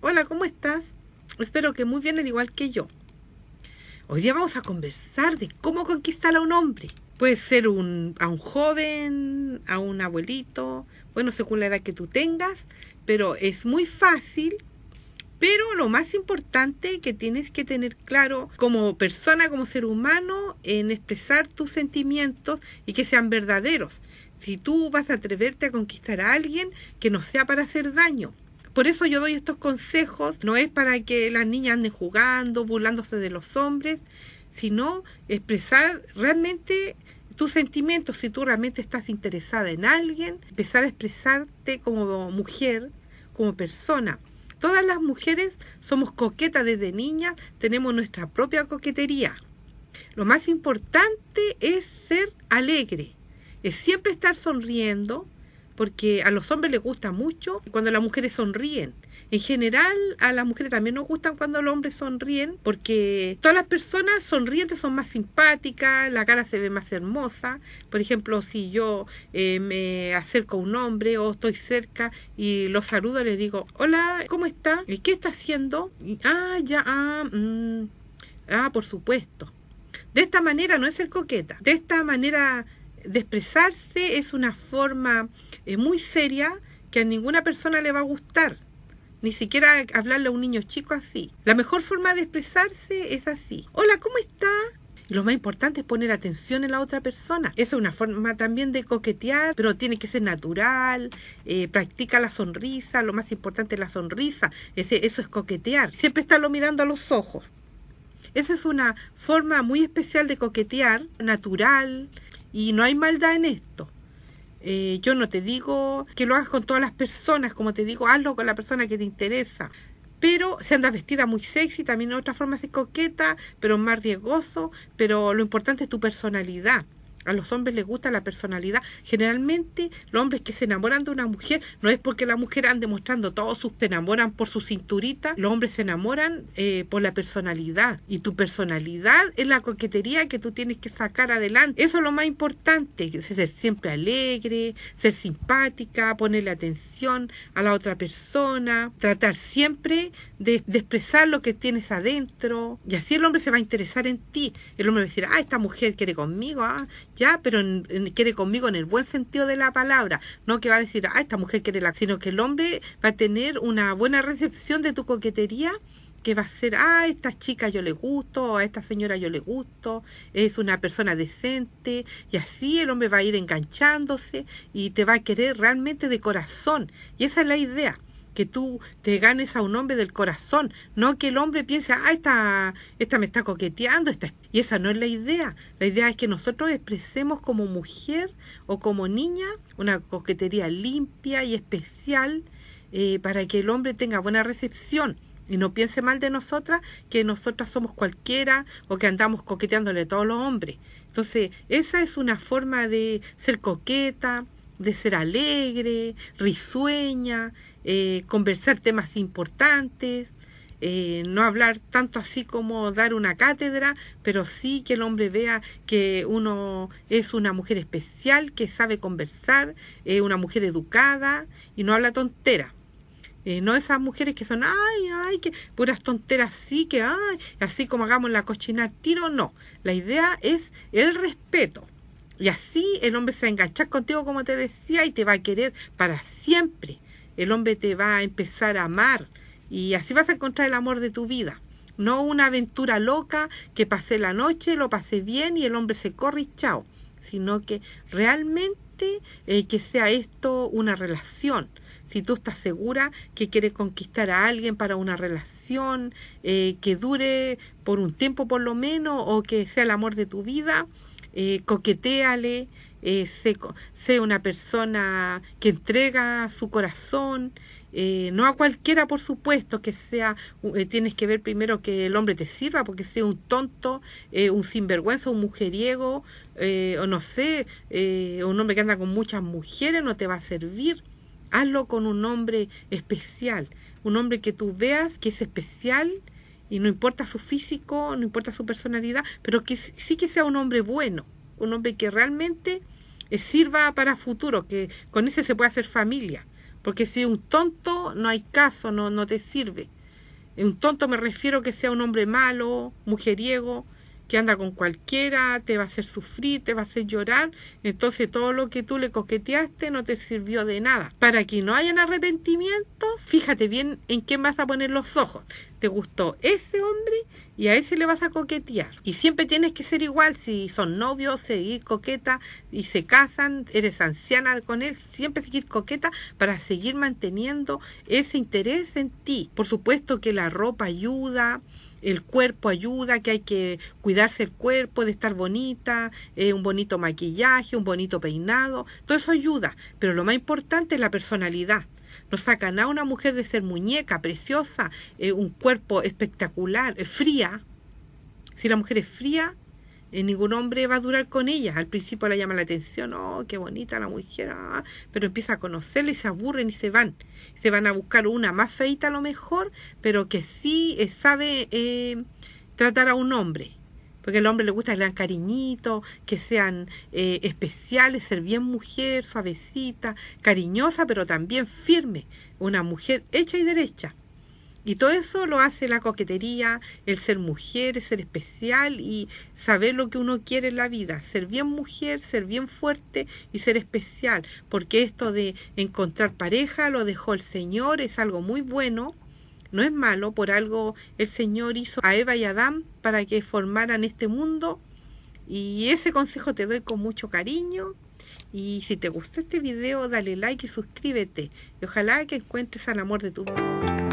Hola, ¿cómo estás? Espero que muy bien, al igual que yo. Hoy día vamos a conversar de cómo conquistar a un hombre. Puede ser a un joven, a un abuelito, bueno, según la edad que tú tengas, pero es muy fácil. Pero lo más importante que tienes que tener claro como persona, como ser humano, en expresar tus sentimientos y que sean verdaderos. Si tú vas a atreverte a conquistar a alguien, que no sea para hacer daño, por eso yo doy estos consejos, no es para que las niñas anden jugando, burlándose de los hombres, sino expresar realmente tus sentimientos, si tú realmente estás interesada en alguien, empezar a expresarte como mujer, como persona. Todas las mujeres somos coquetas desde niñas, tenemos nuestra propia coquetería. Lo más importante es ser alegre, es siempre estar sonriendo, porque a los hombres les gusta mucho cuando las mujeres sonríen. En general, a las mujeres también nos gustan cuando los hombres sonríen, porque todas las personas sonrientes son más simpáticas, la cara se ve más hermosa. Por ejemplo, si yo eh, me acerco a un hombre o estoy cerca y lo saludo, le digo, hola, ¿cómo está? ¿y ¿Qué está haciendo? ah, ya, ah, mm, ah, por supuesto. De esta manera no es ser coqueta, de esta manera de expresarse es una forma eh, muy seria que a ninguna persona le va a gustar. Ni siquiera hablarle a un niño chico así. La mejor forma de expresarse es así. Hola, ¿cómo está? lo más importante es poner atención en la otra persona. Eso es una forma también de coquetear, pero tiene que ser natural. Eh, practica la sonrisa, lo más importante es la sonrisa. eso es coquetear. Siempre estarlo mirando a los ojos. Esa es una forma muy especial de coquetear, natural, y no hay maldad en esto. Eh, yo no te digo que lo hagas con todas las personas, como te digo, hazlo con la persona que te interesa. Pero se anda vestida muy sexy, también de otra forma de coqueta, pero más riesgoso, pero lo importante es tu personalidad a los hombres les gusta la personalidad. Generalmente los hombres que se enamoran de una mujer no es porque la mujer ande mostrando todos sus, te enamoran por su cinturita, los hombres se enamoran eh, por la personalidad. Y tu personalidad es la coquetería que tú tienes que sacar adelante. Eso es lo más importante, es ser siempre alegre, ser simpática, ponerle atención a la otra persona, tratar siempre de, expresar lo que tienes adentro. Y así el hombre se va a interesar en ti. El hombre va a decir, ah, esta mujer quiere conmigo, ah, ¿ya? Pero quiere conmigo en el buen sentido de la palabra, no que va a decir, ah, esta mujer quiere la, sino que el hombre va a tener una buena recepción de tu coquetería que va a ser, ah, a esta chica yo le gusto, a esta señora yo le gusto, es una persona decente, y así el hombre va a ir enganchándose y te va a querer realmente de corazón, y esa es la idea que tú te ganes a un hombre del corazón, no que el hombre piense, ah, esta, esta me está coqueteando, esta. y esa no es la idea. La idea es que nosotros expresemos como mujer o como niña una coquetería limpia y especial eh, para que el hombre tenga buena recepción. Y no piense mal de nosotras, que nosotras somos cualquiera o que andamos coqueteándole a todos los hombres. Entonces, esa es una forma de ser coqueta, de ser alegre, risueña, eh, conversar temas importantes, eh, no hablar tanto así como dar una cátedra, pero sí que el hombre vea que uno es una mujer especial, que sabe conversar, es una mujer educada y no habla tontera. Eh, no esas mujeres que son, ay, ay, que puras tonteras, sí, que, ay, así como hagamos la cochina al tiro, no. La idea es el respeto. Y así el hombre se va a enganchar contigo, como te decía, y te va a querer para siempre. El hombre te va a empezar a amar y así vas a encontrar el amor de tu vida. No una aventura loca que pasé la noche, lo pasé bien y el hombre se corre y chao, sino que realmente eh, que sea esto una relación. Si tú estás segura que quieres conquistar a alguien para una relación eh, que dure por un tiempo por lo menos o que sea el amor de tu vida, eh, coqueteale, eh, sé, una persona que entrega su corazón, eh, no a cualquiera por supuesto, que sea, eh, tienes que ver primero que el hombre te sirva, porque sea un tonto, eh, un sinvergüenza, un mujeriego, o no sé, un hombre que anda con muchas mujeres no te va a servir. Hazlo con un hombre especial, un hombre que tú veas que es especial, y no importa su físico, no importa su personalidad, pero que sí que sea un hombre bueno, un hombre que realmente eh, sirva para futuro, que con ese se puede hacer familia, porque si un tonto no hay caso, no, no te sirve. Un tonto me refiero que sea un hombre malo, mujeriego, que anda con cualquiera, te va a hacer sufrir, te va a hacer llorar. Entonces todo lo que tú le coqueteaste no te sirvió de nada. Para que no hayan arrepentimientos, fíjate bien en quién vas a poner los ojos. Te gustó ese hombre y a ese le vas a coquetear. Y siempre tienes que ser igual si son novios, seguir coqueta y se casan, eres anciana con él, siempre seguir coqueta para seguir manteniendo ese interés en ti. Por supuesto que la ropa ayuda, el cuerpo ayuda, que hay que cuidarse el cuerpo, de estar bonita, eh, un bonito maquillaje, un bonito peinado, todo eso ayuda, pero lo más importante es la personalidad. No sacan a una mujer de ser muñeca, preciosa, eh, un cuerpo espectacular, eh, fría. Si la mujer es fría, eh, ningún hombre va a durar con ellas. Al principio le llama la atención, oh, qué bonita la mujer, ah", pero empieza a conocerla y se aburren y se van. Se van a buscar una más feita a lo mejor, pero que sí eh, sabe eh, tratar a un hombre. Porque al hombre le gusta que le cariñito, que sean especiales, ser bien mujer, suavecita, cariñosa, pero también firme. Una mujer hecha y derecha. Y todo eso lo hace la coquetería, el ser mujer, el ser especial y saber lo que uno quiere en la vida, ser bien mujer, ser bien fuerte y ser especial, porque esto de encontrar pareja lo dejó el Señor, es algo muy bueno. No es malo, por algo el Señor hizo a Eva y Adán para que formaran este mundo. Y ese consejo te doy con mucho cariño. Y si te gustó este video, dale like y suscríbete. Y ojalá que encuentres al amor de tu vida.